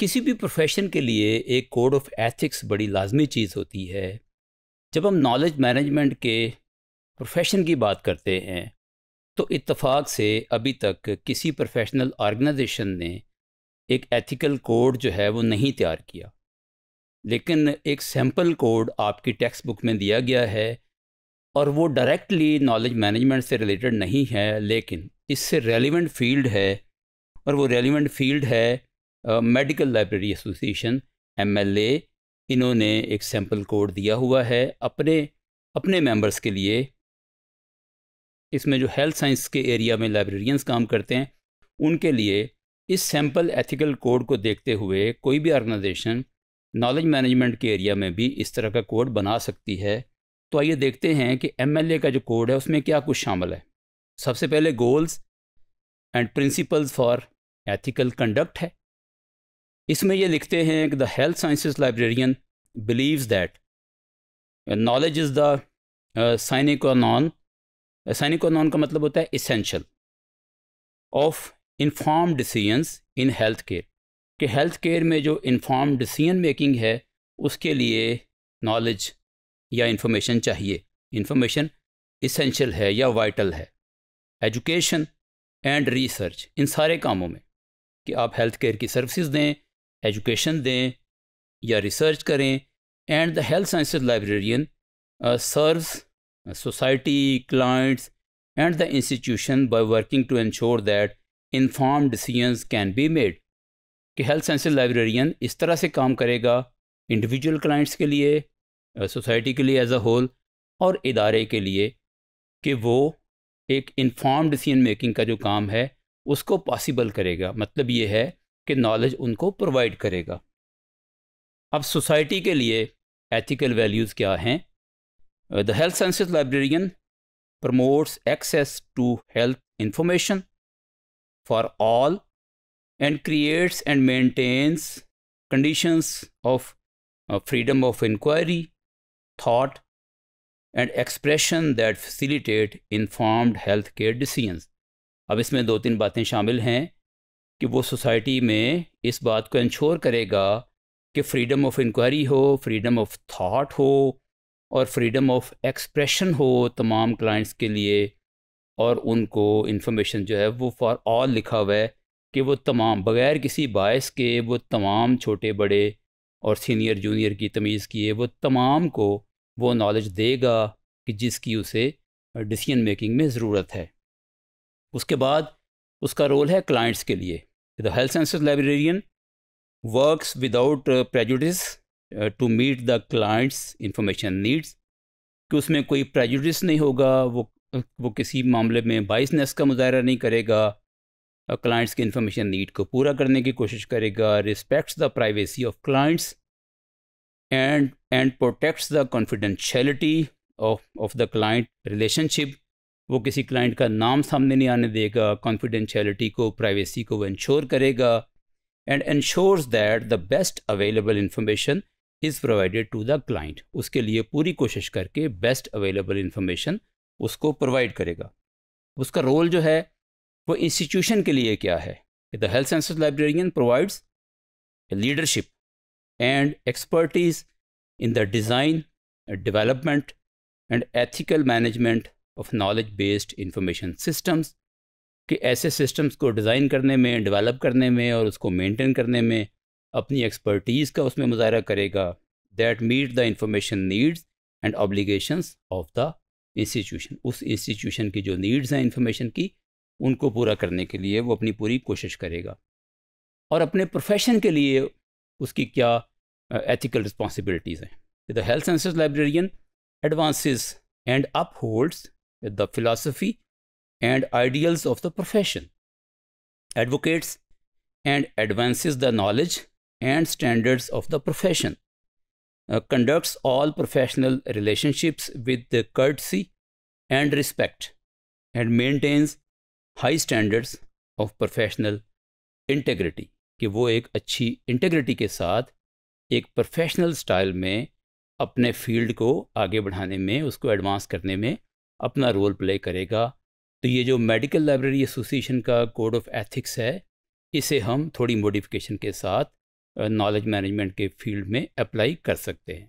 किसी भी प्रोफेशन के लिए एक कोड ऑफ एथिक्स बड़ी लाजमी चीज़ होती है जब हम नॉलेज मैनेजमेंट के प्रोफेशन की बात करते हैं तो इत्तफाक से अभी तक किसी प्रोफेशनल ऑर्गेनाइजेशन ने एक एथिकल कोड जो है वो नहीं तैयार किया लेकिन एक सैम्पल कोड आपकी टेक्स्ट बुक में दिया गया है और वो डायरेक्टली नॉलेज मैनेजमेंट से रिलेटेड नहीं है लेकिन इससे रेलिवेंट फील्ड है और वो रेलिवेंट फील्ड है मेडिकल लाइब्रेरी एसोसिएशन एमएलए इन्होंने एक सैम्पल कोड दिया हुआ है अपने अपने मेंबर्स के लिए इसमें जो हेल्थ साइंस के एरिया में लाइब्रेरियंस काम करते हैं उनके लिए इस सैम्पल एथिकल कोड को देखते हुए कोई भी ऑर्गेनाइजेशन नॉलेज मैनेजमेंट के एरिया में भी इस तरह का कोड बना सकती है तो आइए देखते हैं कि एम का जो कोड है उसमें क्या कुछ शामिल है सबसे पहले goals and principles for ethical conduct है इसमें ये लिखते हैं कि the health sciences librarian believes that knowledge is the sine qua non sine qua non का मतलब होता है essential of inform decisions in health care कि हेल्थ केयर में जो इन्फॉर्म डिसीजन मेकिंग है उसके लिए नॉलेज या इन्फॉर्मेशन चाहिए इन्फॉर्मेशन इसेंशल है या वाइटल है एजुकेशन एंड रिसर्च इन सारे कामों में कि आप हेल्थ केयर की सर्विसेज दें एजुकेशन दें या रिसर्च करें and the health science librarian serves society clients and the institution by working to ensure that inform decisions can be made कि हेल्थ साइंस लाइब्रेरियन इस तरह से काम करेगा इंडिविजुअल क्लाइंट्स के लिए सोसाइटी uh, के लिए एज अ होल और इदारे के लिए कि वो एक इन्फॉर्म डिसीजन मेकिंग का जो काम है उसको पॉसिबल करेगा मतलब ये है कि नॉलेज उनको प्रोवाइड करेगा अब सोसाइटी के लिए एथिकल वैल्यूज़ क्या हैं the health sciences librarian promotes access to health information for all and creates and maintains conditions of freedom of inquiry thought and expression that facilitate informed health care decision अब इसमें दो तीन बातें शामिल हैं कि वो सोसाइटी में इस बात को इंश्योर करेगा कि फ्रीडम ऑफ इंक्वायरी हो फ्रीडम ऑफ थाट हो और फ्रीडम ऑफ एक्सप्रेशन हो तमाम क्लाइंट्स के लिए और उनको इंफॉर्मेशन जो है वो फॉर ऑल लिखा हुआ है कि वो तमाम बग़ैर किसी बायस के वो तमाम छोटे बड़े और सीनियर जूनियर की तमीज़ किए वो तमाम को वो नॉलेज देगा कि जिसकी उसे डिसीजन मेकिंग में ज़रूरत है उसके बाद उसका रोल है क्लाइंट्स के लिए the health sciences librarian works without prejudice to meet the clients information needs कि उसमें कोई प्रेजुडिस नहीं होगा वो वो किसी मामले में बाइसनेस का मुजाहरा नहीं करेगा क्लाइंट्स की इंफॉर्मेशन नीड को पूरा करने की कोशिश करेगा respects the privacy of clients and and protects the confidentiality of of the client relationship वो किसी क्लाइंट का नाम सामने नहीं आने देगा कॉन्फिडेंशियलिटी को प्राइवेसी को वो इंश्योर करेगा and ensures that the best available information is provided to the client उसके लिए पूरी कोशिश करके बेस्ट अवेलेबल इन्फॉर्मेशन उसको प्रोवाइड करेगा उसका रोल जो है वो इंस्टीट्यूशन के लिए क्या है the health sciences librarian provides leadership and expertise in the design development and ethical management of knowledge based information systems कि ऐसे सिस्टम्स को डिज़ाइन करने में डेवलप करने में और उसको मेंटेन करने में अपनी एक्सपर्टीज़ का उसमें मुजाहरा करेगा that meet the information needs and obligations of the institution उस इंस्टीट्यूशन की जो नीड्स हैं इंफॉर्मेशन की उनको पूरा करने के लिए वो अपनी पूरी कोशिश करेगा और अपने प्रोफेशन के लिए उसकी क्या एथिकल रिस्पॉन्सिबिलिटीज़ हैं the health sciences librarian advances and upholds with the philosophy and ideals of the profession, advocates and advances the knowledge and standards of the profession, uh, conducts all professional relationships with the courtesy and respect, and maintains high standards of professional integrity. कि वो एक अच्छी integrity के साथ एक professional style में अपने field को आगे बढ़ाने में उसको एडवांस करने में अपना रोल प्ले करेगा तो ये जो मेडिकल लाइब्रेरी एसोसिएशन का कोड ऑफ एथिक्स है इसे हम थोड़ी मोडिफिकेशन के साथ नॉलेज मैनेजमेंट के फील्ड में अप्लाई कर सकते हैं